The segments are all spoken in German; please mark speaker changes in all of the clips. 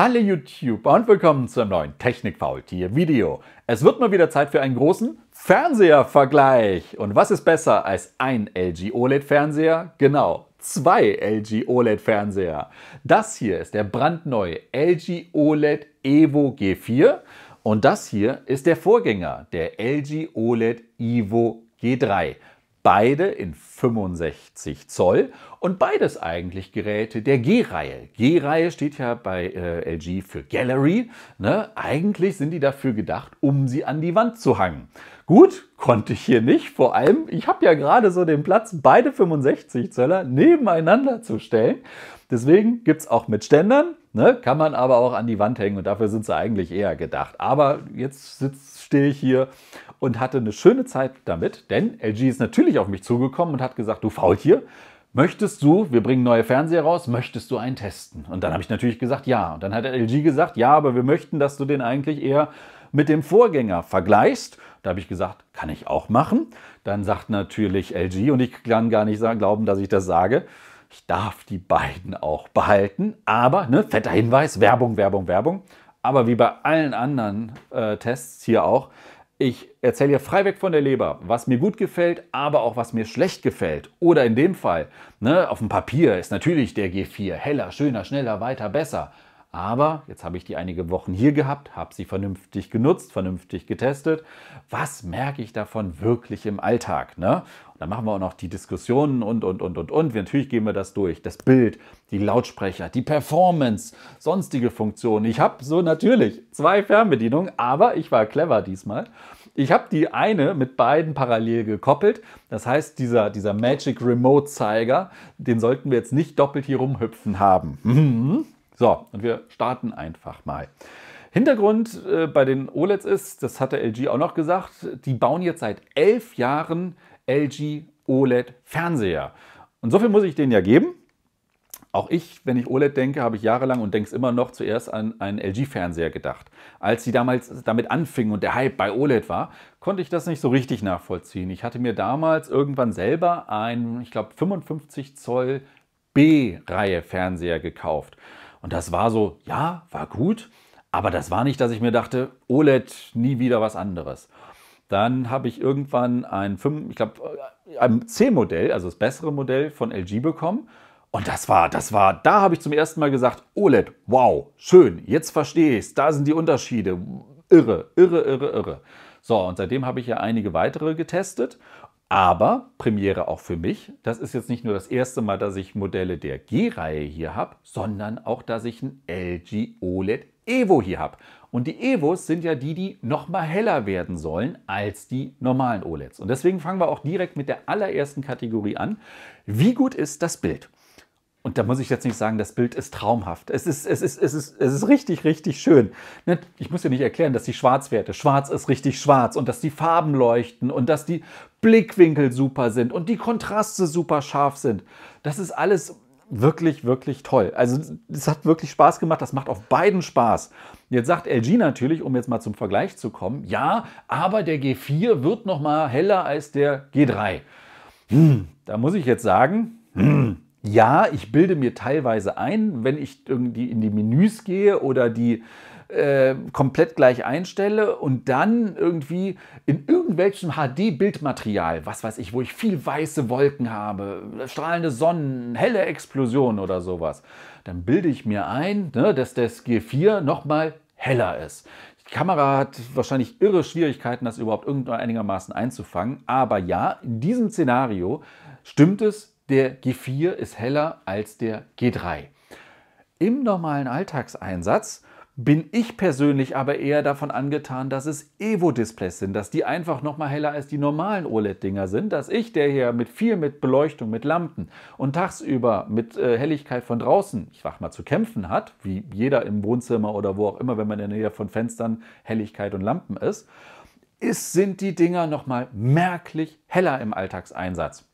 Speaker 1: Hallo YouTube und willkommen zu einem neuen technik Technikfaultier-Video. Es wird mal wieder Zeit für einen großen Fernsehervergleich. Und was ist besser als ein LG OLED-Fernseher? Genau, zwei LG OLED-Fernseher. Das hier ist der brandneue LG OLED Evo G4 und das hier ist der Vorgänger, der LG OLED Evo G3 beide in 65 Zoll und beides eigentlich Geräte der G-Reihe. G-Reihe steht ja bei äh, LG für Gallery. Ne? Eigentlich sind die dafür gedacht, um sie an die Wand zu hangen. Gut, konnte ich hier nicht. Vor allem, ich habe ja gerade so den Platz, beide 65 Zöller nebeneinander zu stellen. Deswegen gibt es auch mit Ständern, ne? kann man aber auch an die Wand hängen und dafür sind sie eigentlich eher gedacht. Aber jetzt stehe ich hier und hatte eine schöne Zeit damit, denn LG ist natürlich auf mich zugekommen und hat gesagt, du Faultier, möchtest du, wir bringen neue Fernseher raus, möchtest du einen testen? Und dann habe ich natürlich gesagt, ja. Und dann hat LG gesagt, ja, aber wir möchten, dass du den eigentlich eher mit dem Vorgänger vergleichst. Da habe ich gesagt, kann ich auch machen. Dann sagt natürlich LG, und ich kann gar nicht sagen, glauben, dass ich das sage, ich darf die beiden auch behalten. Aber, ne, fetter Hinweis, Werbung, Werbung, Werbung. Aber wie bei allen anderen äh, Tests hier auch, ich erzähle hier frei weg von der Leber, was mir gut gefällt, aber auch was mir schlecht gefällt. Oder in dem Fall, ne, auf dem Papier ist natürlich der G4 heller, schöner, schneller, weiter, besser. Aber jetzt habe ich die einige Wochen hier gehabt, habe sie vernünftig genutzt, vernünftig getestet. Was merke ich davon wirklich im Alltag? Ne? Und machen wir auch noch die Diskussionen und, und, und, und, und. natürlich gehen wir das durch. Das Bild, die Lautsprecher, die Performance, sonstige Funktionen. Ich habe so natürlich zwei Fernbedienungen, aber ich war clever diesmal. Ich habe die eine mit beiden parallel gekoppelt. Das heißt, dieser, dieser Magic Remote Zeiger, den sollten wir jetzt nicht doppelt hier rumhüpfen haben. Mhm. So, und wir starten einfach mal. Hintergrund äh, bei den OLEDs ist, das hat der LG auch noch gesagt, die bauen jetzt seit elf Jahren LG OLED-Fernseher. Und so viel muss ich denen ja geben. Auch ich, wenn ich OLED denke, habe ich jahrelang und denke es immer noch zuerst an einen LG-Fernseher gedacht. Als sie damals damit anfingen und der Hype bei OLED war, konnte ich das nicht so richtig nachvollziehen. Ich hatte mir damals irgendwann selber einen, ich glaube, 55 Zoll B-Reihe Fernseher gekauft. Und das war so, ja, war gut, aber das war nicht, dass ich mir dachte, OLED, nie wieder was anderes. Dann habe ich irgendwann ein, 5, ich glaube, äh, ein C-Modell, also das bessere Modell von LG bekommen. Und das war, das war, da habe ich zum ersten Mal gesagt, OLED, wow, schön, jetzt verstehe ich es, da sind die Unterschiede. Irre, irre, irre, irre. So, und seitdem habe ich ja einige weitere getestet aber Premiere auch für mich, das ist jetzt nicht nur das erste Mal, dass ich Modelle der G-Reihe hier habe, sondern auch, dass ich ein LG OLED Evo hier habe. Und die Evos sind ja die, die nochmal heller werden sollen als die normalen OLEDs. Und deswegen fangen wir auch direkt mit der allerersten Kategorie an. Wie gut ist das Bild? Und da muss ich jetzt nicht sagen, das Bild ist traumhaft. Es ist, es ist, es ist, es ist richtig, richtig schön. Ne? Ich muss dir nicht erklären, dass die Schwarzwerte, schwarz ist richtig schwarz und dass die Farben leuchten und dass die Blickwinkel super sind und die Kontraste super scharf sind. Das ist alles wirklich, wirklich toll. Also es hat wirklich Spaß gemacht, das macht auf beiden Spaß. Jetzt sagt LG natürlich, um jetzt mal zum Vergleich zu kommen, ja, aber der G4 wird noch mal heller als der G3. Hm, da muss ich jetzt sagen, hm, ja, ich bilde mir teilweise ein, wenn ich irgendwie in die Menüs gehe oder die äh, komplett gleich einstelle und dann irgendwie in irgendwelchem HD-Bildmaterial, was weiß ich, wo ich viel weiße Wolken habe, strahlende Sonnen, helle Explosionen oder sowas, dann bilde ich mir ein, ne, dass das G4 nochmal heller ist. Die Kamera hat wahrscheinlich irre Schwierigkeiten, das überhaupt einigermaßen einzufangen, aber ja, in diesem Szenario stimmt es, der G4 ist heller als der G3. Im normalen Alltagseinsatz bin ich persönlich aber eher davon angetan, dass es Evo-Displays sind, dass die einfach nochmal heller als die normalen OLED-Dinger sind, dass ich, der hier mit viel mit Beleuchtung, mit Lampen und tagsüber mit äh, Helligkeit von draußen, ich sag mal, zu kämpfen hat, wie jeder im Wohnzimmer oder wo auch immer, wenn man in der Nähe von Fenstern Helligkeit und Lampen ist, ist sind die Dinger nochmal merklich heller im Alltagseinsatz.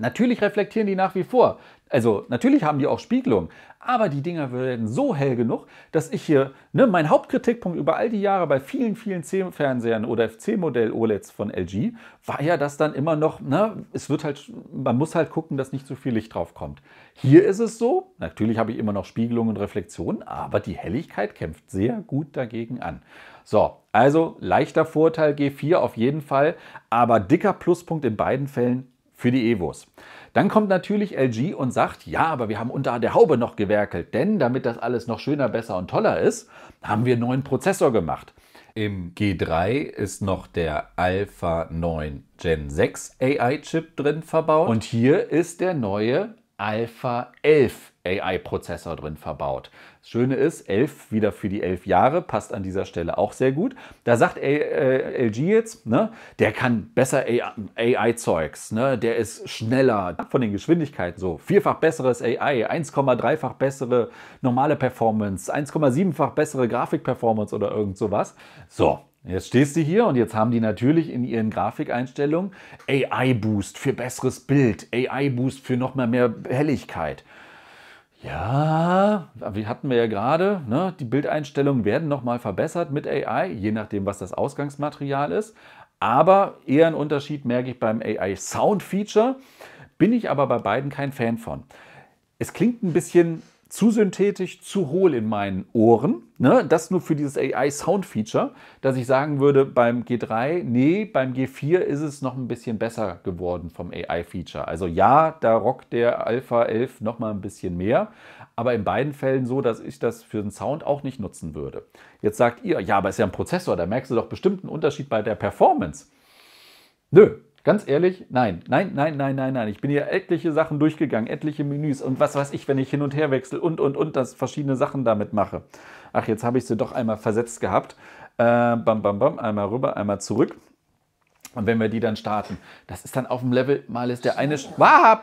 Speaker 1: Natürlich reflektieren die nach wie vor. Also natürlich haben die auch Spiegelung, aber die Dinger werden so hell genug, dass ich hier, ne, mein Hauptkritikpunkt über all die Jahre bei vielen, vielen C-Fernsehern oder fc modell OLEDs von LG war ja, dass dann immer noch, ne, es wird halt, man muss halt gucken, dass nicht zu viel Licht drauf kommt. Hier ist es so, natürlich habe ich immer noch Spiegelung und Reflexion, aber die Helligkeit kämpft sehr gut dagegen an. So, also leichter Vorteil G4 auf jeden Fall, aber dicker Pluspunkt in beiden Fällen für die Evos. Dann kommt natürlich LG und sagt, ja, aber wir haben unter der Haube noch gewerkelt, denn damit das alles noch schöner, besser und toller ist, haben wir einen neuen Prozessor gemacht. Im G3 ist noch der Alpha 9 Gen 6 AI-Chip drin verbaut. Und hier ist der neue Alpha 11 AI-Prozessor drin verbaut. Das Schöne ist, 11 wieder für die 11 Jahre, passt an dieser Stelle auch sehr gut. Da sagt äh, LG jetzt, ne, der kann besser AI-Zeugs, ne, der ist schneller von den Geschwindigkeiten so. Vierfach besseres AI, 1,3-fach bessere normale Performance, 1,7-fach bessere Grafik-Performance oder irgend sowas. So, Jetzt stehst du hier und jetzt haben die natürlich in ihren Grafikeinstellungen AI Boost für besseres Bild, AI Boost für nochmal mehr Helligkeit ja, wie hatten wir ja gerade, ne, die Bildeinstellungen werden nochmal verbessert mit AI, je nachdem, was das Ausgangsmaterial ist. Aber eher einen Unterschied merke ich beim AI Sound Feature, bin ich aber bei beiden kein Fan von. Es klingt ein bisschen zu synthetisch, zu hohl in meinen Ohren. Ne? Das nur für dieses AI-Sound-Feature, dass ich sagen würde, beim G3, nee, beim G4 ist es noch ein bisschen besser geworden vom AI-Feature. Also ja, da rockt der Alpha 11 noch mal ein bisschen mehr, aber in beiden Fällen so, dass ich das für den Sound auch nicht nutzen würde. Jetzt sagt ihr, ja, aber es ist ja ein Prozessor, da merkst du doch bestimmt einen Unterschied bei der Performance. Nö, Ganz ehrlich, nein, nein, nein, nein, nein, nein. Ich bin hier etliche Sachen durchgegangen, etliche Menüs und was weiß ich, wenn ich hin und her wechsle und, und, und, dass verschiedene Sachen damit mache. Ach, jetzt habe ich sie doch einmal versetzt gehabt. Äh, bam, bam, bam, einmal rüber, einmal zurück. Und wenn wir die dann starten, das ist dann auf dem Level, mal ist der eine, ah,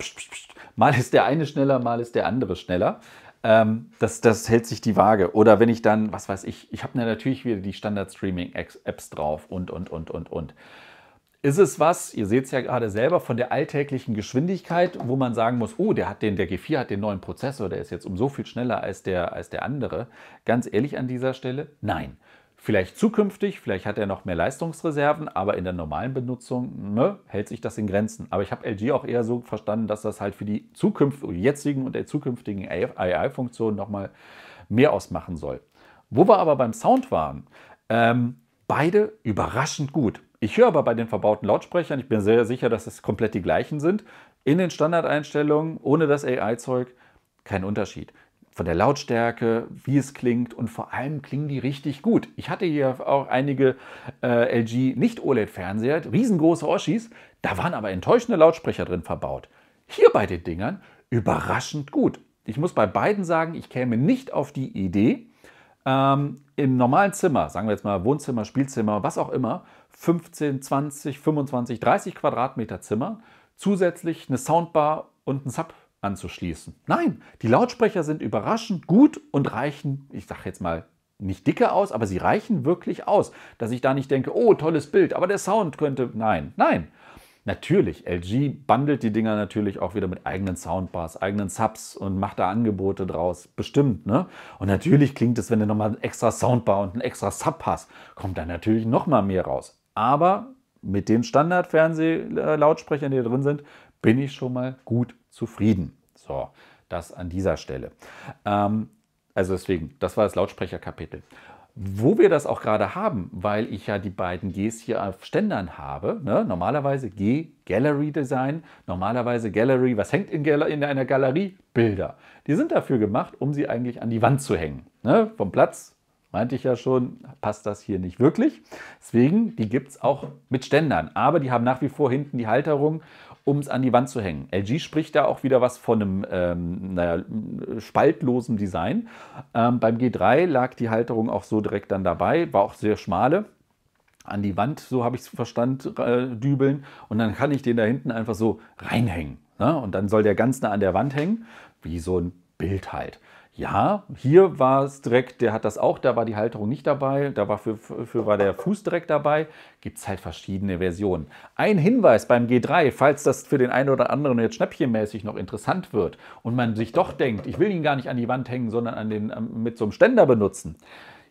Speaker 1: mal ist der eine schneller, mal ist der andere schneller. Ähm, das, das hält sich die Waage. Oder wenn ich dann, was weiß ich, ich habe natürlich wieder die Standard-Streaming-Apps drauf und, und, und, und, und. Ist es was, ihr seht es ja gerade selber, von der alltäglichen Geschwindigkeit, wo man sagen muss, oh, der, hat den, der G4 hat den neuen Prozessor, der ist jetzt um so viel schneller als der, als der andere. Ganz ehrlich an dieser Stelle, nein. Vielleicht zukünftig, vielleicht hat er noch mehr Leistungsreserven, aber in der normalen Benutzung ne, hält sich das in Grenzen. Aber ich habe LG auch eher so verstanden, dass das halt für die Zukunft, jetzigen und der zukünftigen AI-Funktionen nochmal mehr ausmachen soll. Wo wir aber beim Sound waren, ähm, beide überraschend gut. Ich höre aber bei den verbauten Lautsprechern, ich bin sehr sicher, dass es komplett die gleichen sind, in den Standardeinstellungen ohne das AI-Zeug keinen Unterschied. Von der Lautstärke, wie es klingt und vor allem klingen die richtig gut. Ich hatte hier auch einige äh, LG Nicht-OLED-Fernseher, riesengroße Oschis, da waren aber enttäuschende Lautsprecher drin verbaut. Hier bei den Dingern überraschend gut. Ich muss bei beiden sagen, ich käme nicht auf die Idee, ähm, im normalen Zimmer, sagen wir jetzt mal Wohnzimmer, Spielzimmer, was auch immer, 15, 20, 25, 30 Quadratmeter Zimmer, zusätzlich eine Soundbar und ein Sub anzuschließen. Nein, die Lautsprecher sind überraschend gut und reichen, ich sage jetzt mal, nicht dicke aus, aber sie reichen wirklich aus, dass ich da nicht denke, oh, tolles Bild, aber der Sound könnte, nein, nein. Natürlich, LG bundelt die Dinger natürlich auch wieder mit eigenen Soundbars, eigenen Subs und macht da Angebote draus. Bestimmt, ne? Und natürlich klingt es, wenn du nochmal einen extra Soundbar und einen extra Sub hast, kommt da natürlich nochmal mehr raus. Aber mit den Standard-Fernsehlautsprechern, die da drin sind, bin ich schon mal gut zufrieden. So, das an dieser Stelle. Ähm, also deswegen, das war das Lautsprecherkapitel wo wir das auch gerade haben, weil ich ja die beiden Gs hier auf Ständern habe. Ne? Normalerweise G, Gallery Design, normalerweise Gallery, was hängt in, Gal in einer Galerie? Bilder. Die sind dafür gemacht, um sie eigentlich an die Wand zu hängen. Ne? Vom Platz, meinte ich ja schon, passt das hier nicht wirklich. Deswegen, die gibt es auch mit Ständern. Aber die haben nach wie vor hinten die Halterung um es an die Wand zu hängen. LG spricht da auch wieder was von einem ähm, naja, spaltlosen Design. Ähm, beim G3 lag die Halterung auch so direkt dann dabei, war auch sehr schmale an die Wand, so habe ich es verstanden, äh, dübeln. Und dann kann ich den da hinten einfach so reinhängen. Ne? Und dann soll der ganz nah an der Wand hängen, wie so ein Bild halt. Ja, hier war es direkt, der hat das auch, da war die Halterung nicht dabei, da war, für, für war der Fuß direkt dabei. Gibt es halt verschiedene Versionen. Ein Hinweis beim G3, falls das für den einen oder anderen jetzt schnäppchenmäßig noch interessant wird und man sich doch denkt, ich will ihn gar nicht an die Wand hängen, sondern an den, ähm, mit so einem Ständer benutzen.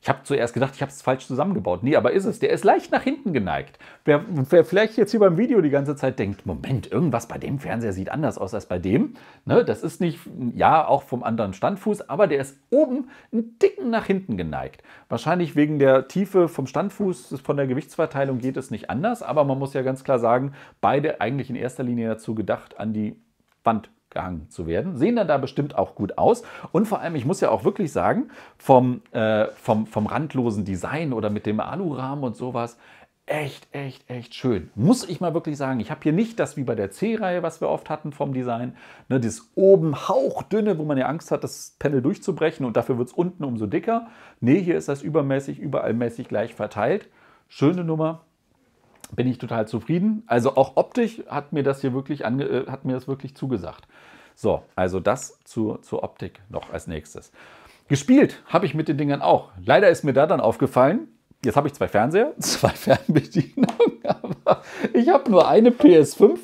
Speaker 1: Ich habe zuerst gedacht, ich habe es falsch zusammengebaut. Nee, aber ist es. Der ist leicht nach hinten geneigt. Wer, wer, vielleicht jetzt hier beim Video die ganze Zeit denkt, Moment, irgendwas bei dem Fernseher sieht anders aus als bei dem. Ne, das ist nicht, ja, auch vom anderen Standfuß, aber der ist oben einen Dicken nach hinten geneigt. Wahrscheinlich wegen der Tiefe vom Standfuß, von der Gewichtsverteilung geht es nicht anders. Aber man muss ja ganz klar sagen, beide eigentlich in erster Linie dazu gedacht, an die Wand abgehangen zu werden. Sehen dann da bestimmt auch gut aus. Und vor allem, ich muss ja auch wirklich sagen, vom, äh, vom, vom randlosen Design oder mit dem Alurahmen und sowas, echt, echt, echt schön. Muss ich mal wirklich sagen. Ich habe hier nicht das wie bei der C-Reihe, was wir oft hatten vom Design. Ne, das oben hauchdünne, wo man ja Angst hat, das Panel durchzubrechen und dafür wird es unten umso dicker. Nee, hier ist das übermäßig, überallmäßig gleich verteilt. Schöne Nummer, bin ich total zufrieden. Also auch optisch hat mir das hier wirklich, ange äh, hat mir das wirklich zugesagt. So, also das zur, zur Optik noch als nächstes. Gespielt habe ich mit den Dingern auch. Leider ist mir da dann aufgefallen, jetzt habe ich zwei Fernseher, zwei Fernbedienungen, aber ich habe nur eine PS5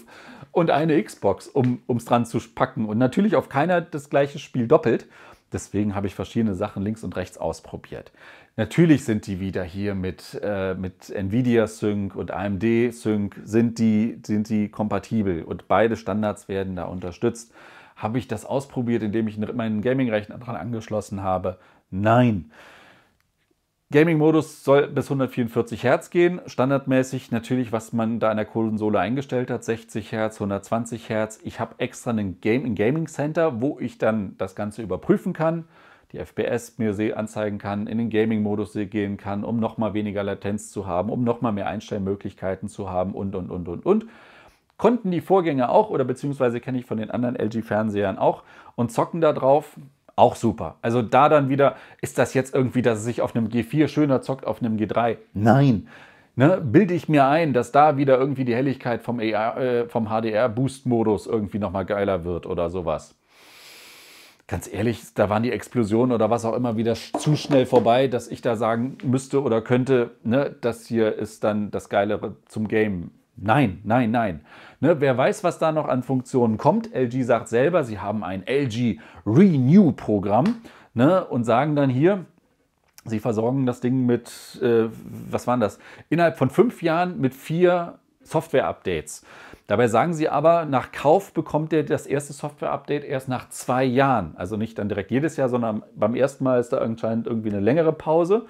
Speaker 1: und eine Xbox, um es dran zu packen. Und natürlich auf keiner das gleiche Spiel doppelt. Deswegen habe ich verschiedene Sachen links und rechts ausprobiert. Natürlich sind die wieder hier mit, äh, mit Nvidia Sync und AMD Sync, sind die, sind die kompatibel und beide Standards werden da unterstützt. Habe ich das ausprobiert, indem ich meinen Gaming-Rechner dran angeschlossen habe? Nein. Gaming-Modus soll bis 144 Hertz gehen. Standardmäßig natürlich, was man da an der Konsole eingestellt hat, 60 Hertz, 120 Hertz. Ich habe extra einen Game in Gaming Center, wo ich dann das Ganze überprüfen kann, die FPS mir anzeigen kann, in den Gaming-Modus gehen kann, um nochmal weniger Latenz zu haben, um nochmal mehr Einstellmöglichkeiten zu haben und, und, und, und, und. Konnten die Vorgänger auch oder beziehungsweise kenne ich von den anderen LG-Fernsehern auch und zocken da drauf. Auch super. Also da dann wieder, ist das jetzt irgendwie, dass es sich auf einem G4 schöner zockt, auf einem G3? Nein. Ne, bilde ich mir ein, dass da wieder irgendwie die Helligkeit vom, äh, vom HDR-Boost-Modus irgendwie nochmal geiler wird oder sowas. Ganz ehrlich, da waren die Explosionen oder was auch immer wieder zu schnell vorbei, dass ich da sagen müsste oder könnte, ne, das hier ist dann das Geilere zum Game. Nein, nein, nein. Ne, wer weiß, was da noch an Funktionen kommt. LG sagt selber, sie haben ein LG Renew-Programm ne, und sagen dann hier, sie versorgen das Ding mit, äh, was waren das, innerhalb von fünf Jahren mit vier Software-Updates. Dabei sagen sie aber, nach Kauf bekommt ihr das erste Software-Update erst nach zwei Jahren. Also nicht dann direkt jedes Jahr, sondern beim ersten Mal ist da anscheinend irgendwie eine längere Pause.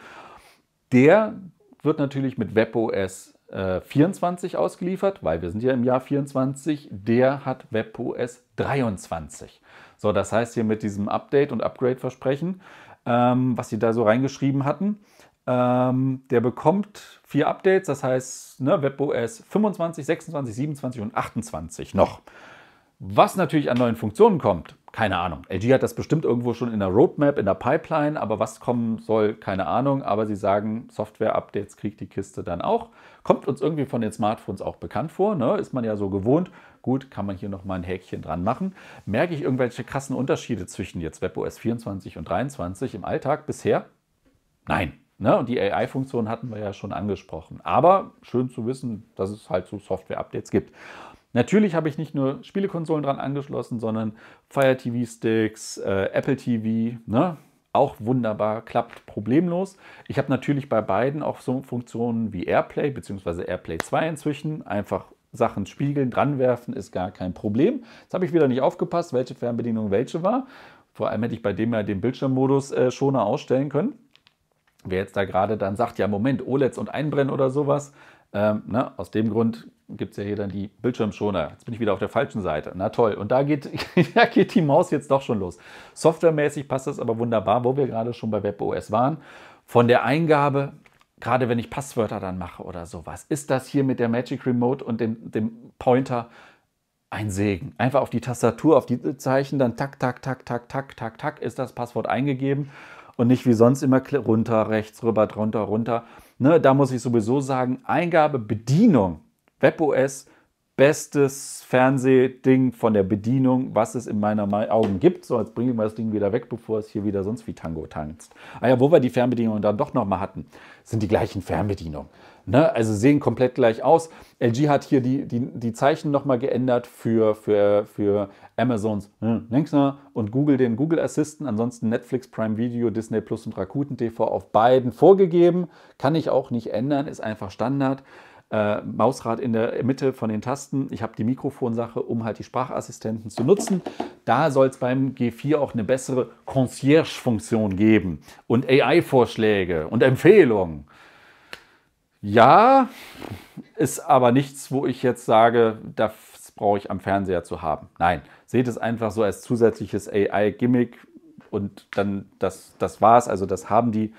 Speaker 1: Der wird natürlich mit WebOS 24 äh, ausgeliefert, weil wir sind ja im Jahr 24, der hat WebOS 23. So, das heißt hier mit diesem Update und Upgrade-Versprechen, ähm, was sie da so reingeschrieben hatten, ähm, der bekommt vier Updates, das heißt ne, WebOS 25, 26, 27 und 28 noch. Was natürlich an neuen Funktionen kommt, keine Ahnung. LG hat das bestimmt irgendwo schon in der Roadmap, in der Pipeline, aber was kommen soll, keine Ahnung. Aber sie sagen, Software-Updates kriegt die Kiste dann auch. Kommt uns irgendwie von den Smartphones auch bekannt vor, ne? ist man ja so gewohnt. Gut, kann man hier nochmal ein Häkchen dran machen. Merke ich irgendwelche krassen Unterschiede zwischen jetzt WebOS 24 und 23 im Alltag bisher? Nein. Ne? Und die AI-Funktion hatten wir ja schon angesprochen. Aber schön zu wissen, dass es halt so Software-Updates gibt. Natürlich habe ich nicht nur Spielekonsolen dran angeschlossen, sondern Fire TV Sticks, äh, Apple TV, ne? auch wunderbar, klappt problemlos. Ich habe natürlich bei beiden auch so Funktionen wie AirPlay bzw. AirPlay 2 inzwischen. Einfach Sachen spiegeln, dran werfen, ist gar kein Problem. Jetzt habe ich wieder nicht aufgepasst, welche Fernbedienung welche war. Vor allem hätte ich bei dem ja den Bildschirmmodus äh, schoner ausstellen können. Wer jetzt da gerade dann sagt, ja Moment, OLEDs und Einbrennen oder sowas, ähm, ne, aus dem Grund gibt es ja hier dann die Bildschirmschoner. Jetzt bin ich wieder auf der falschen Seite. Na toll. Und da geht, da geht die Maus jetzt doch schon los. Softwaremäßig passt das aber wunderbar, wo wir gerade schon bei WebOS waren. Von der Eingabe, gerade wenn ich Passwörter dann mache oder sowas, ist das hier mit der Magic Remote und dem, dem Pointer ein Segen. Einfach auf die Tastatur, auf die Zeichen, dann tak, tak, tak, tak, tak, tak, tak, ist das Passwort eingegeben und nicht wie sonst immer runter, rechts, rüber, drunter, runter. Ne, da muss ich sowieso sagen, Eingabe, Bedienung WebOS, bestes Fernsehding von der Bedienung, was es in meiner Augen gibt. So, jetzt bringen wir das Ding wieder weg, bevor es hier wieder sonst wie Tango tanzt. Ah ja, wo wir die Fernbedienungen dann doch nochmal hatten, sind die gleichen Fernbedienungen. Ne? Also sehen komplett gleich aus. LG hat hier die, die, die Zeichen nochmal geändert für, für, für Amazons hm, Nexner und Google den Google Assistant. Ansonsten Netflix, Prime Video, Disney Plus und Rakuten TV auf beiden vorgegeben. Kann ich auch nicht ändern, ist einfach Standard äh, Mausrad in der Mitte von den Tasten. Ich habe die Mikrofonsache, um halt die Sprachassistenten zu nutzen. Da soll es beim G4 auch eine bessere Concierge-Funktion geben und AI-Vorschläge und Empfehlungen. Ja, ist aber nichts, wo ich jetzt sage, das brauche ich am Fernseher zu haben. Nein, seht es einfach so als zusätzliches AI-Gimmick und dann das, das war's. Also das haben die.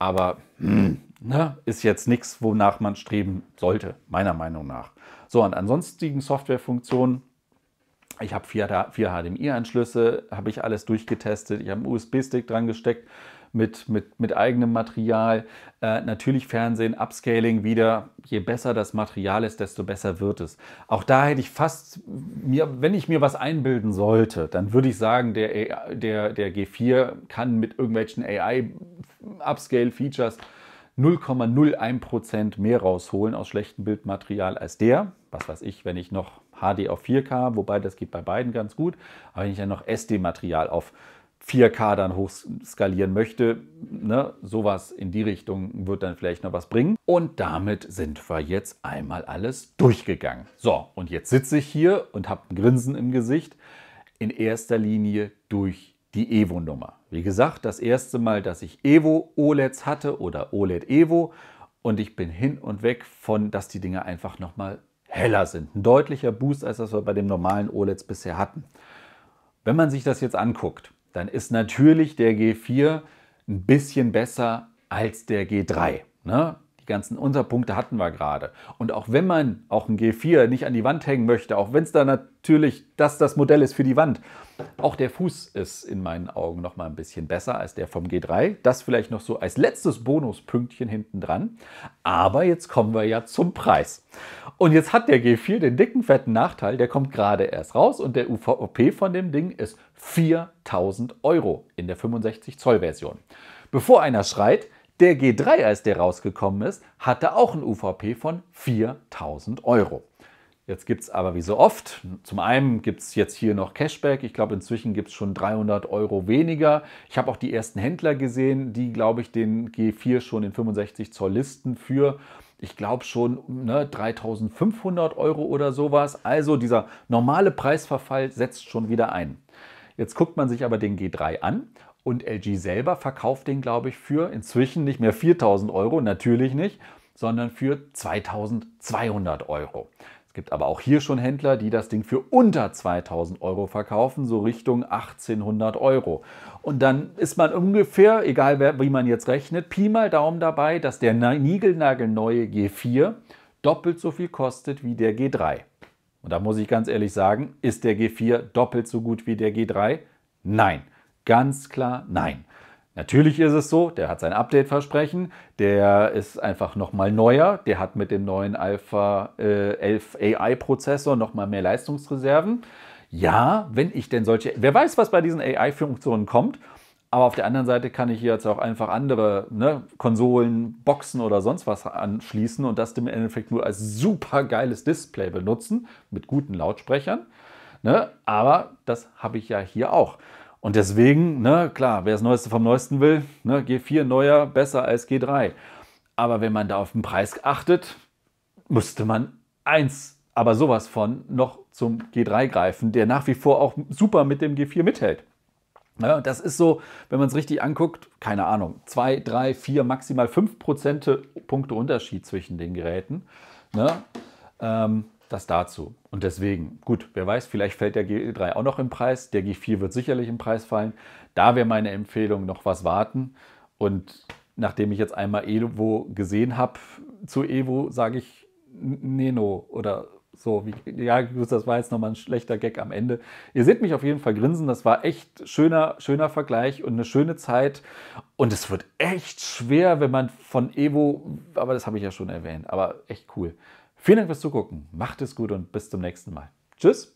Speaker 1: Aber mh, hm, ne, ist jetzt nichts, wonach man streben sollte, meiner Meinung nach. So, und ansonsten Softwarefunktionen, ich habe vier, vier HDMI-Anschlüsse, habe ich alles durchgetestet, ich habe einen USB-Stick dran gesteckt mit, mit, mit eigenem Material. Äh, natürlich Fernsehen, Upscaling wieder. Je besser das Material ist, desto besser wird es. Auch da hätte ich fast, mir, wenn ich mir was einbilden sollte, dann würde ich sagen, der, der, der G4 kann mit irgendwelchen AI-Upscale-Features 0,01% mehr rausholen aus schlechtem Bildmaterial als der. Was weiß ich, wenn ich noch HD auf 4K, wobei das geht bei beiden ganz gut, aber wenn ich dann noch SD-Material auf 4K dann hochskalieren möchte, ne, sowas in die Richtung wird dann vielleicht noch was bringen. Und damit sind wir jetzt einmal alles durchgegangen. So, und jetzt sitze ich hier und habe ein Grinsen im Gesicht. In erster Linie durch die Evo-Nummer. Wie gesagt, das erste Mal, dass ich Evo OLEDs hatte oder OLED Evo und ich bin hin und weg von, dass die Dinger einfach nochmal heller sind. Ein deutlicher Boost, als das wir bei dem normalen OLEDs bisher hatten. Wenn man sich das jetzt anguckt, dann ist natürlich der G4 ein bisschen besser als der G3. Ne? ganzen Unterpunkte hatten wir gerade. Und auch wenn man auch ein G4 nicht an die Wand hängen möchte, auch wenn es da natürlich das das Modell ist für die Wand, auch der Fuß ist in meinen Augen noch mal ein bisschen besser als der vom G3. Das vielleicht noch so als letztes Bonuspünktchen hinten dran. Aber jetzt kommen wir ja zum Preis. Und jetzt hat der G4 den dicken, fetten Nachteil, der kommt gerade erst raus und der UVP von dem Ding ist 4000 Euro in der 65 Zoll Version. Bevor einer schreit, der G3, als der rausgekommen ist, hatte auch ein UVP von 4000 Euro. Jetzt gibt es aber wie so oft, zum einen gibt es jetzt hier noch Cashback, ich glaube inzwischen gibt es schon 300 Euro weniger. Ich habe auch die ersten Händler gesehen, die glaube ich den G4 schon in 65 Zoll Listen für, ich glaube schon ne, 3500 Euro oder sowas. Also dieser normale Preisverfall setzt schon wieder ein. Jetzt guckt man sich aber den G3 an und LG selber verkauft den, glaube ich, für inzwischen nicht mehr 4000 Euro, natürlich nicht, sondern für 2200 Euro. Es gibt aber auch hier schon Händler, die das Ding für unter 2000 Euro verkaufen, so Richtung 1800 Euro. Und dann ist man ungefähr, egal wie man jetzt rechnet, Pi mal Daumen dabei, dass der ne-, niegelnagelneue G4 doppelt so viel kostet wie der G3. Und da muss ich ganz ehrlich sagen, ist der G4 doppelt so gut wie der G3? Nein. Ganz klar nein. Natürlich ist es so, der hat sein Update-Versprechen, der ist einfach nochmal neuer, der hat mit dem neuen Alpha äh, 11 AI-Prozessor nochmal mehr Leistungsreserven. Ja, wenn ich denn solche, wer weiß, was bei diesen AI-Funktionen kommt, aber auf der anderen Seite kann ich jetzt auch einfach andere ne, Konsolen, Boxen oder sonst was anschließen und das im Endeffekt nur als super geiles Display benutzen, mit guten Lautsprechern. Ne? Aber das habe ich ja hier auch. Und deswegen, ne, klar, wer das Neueste vom Neuesten will, ne, G4 neuer besser als G3. Aber wenn man da auf den Preis achtet, müsste man eins, aber sowas von noch zum G3 greifen, der nach wie vor auch super mit dem G4 mithält. Ja, ne, das ist so, wenn man es richtig anguckt, keine Ahnung, zwei, drei, vier, maximal fünf Prozent Punkte Unterschied zwischen den Geräten. Ne? Ähm, das dazu. Und deswegen, gut, wer weiß, vielleicht fällt der G3 auch noch im Preis. Der G4 wird sicherlich im Preis fallen. Da wäre meine Empfehlung, noch was warten. Und nachdem ich jetzt einmal Evo gesehen habe, zu Evo sage ich Neno oder so. Wie, ja, das war jetzt nochmal ein schlechter Gag am Ende. Ihr seht mich auf jeden Fall grinsen. Das war echt schöner, schöner Vergleich und eine schöne Zeit. Und es wird echt schwer, wenn man von Evo, aber das habe ich ja schon erwähnt, aber echt cool. Vielen Dank fürs Zugucken. Macht es gut und bis zum nächsten Mal. Tschüss.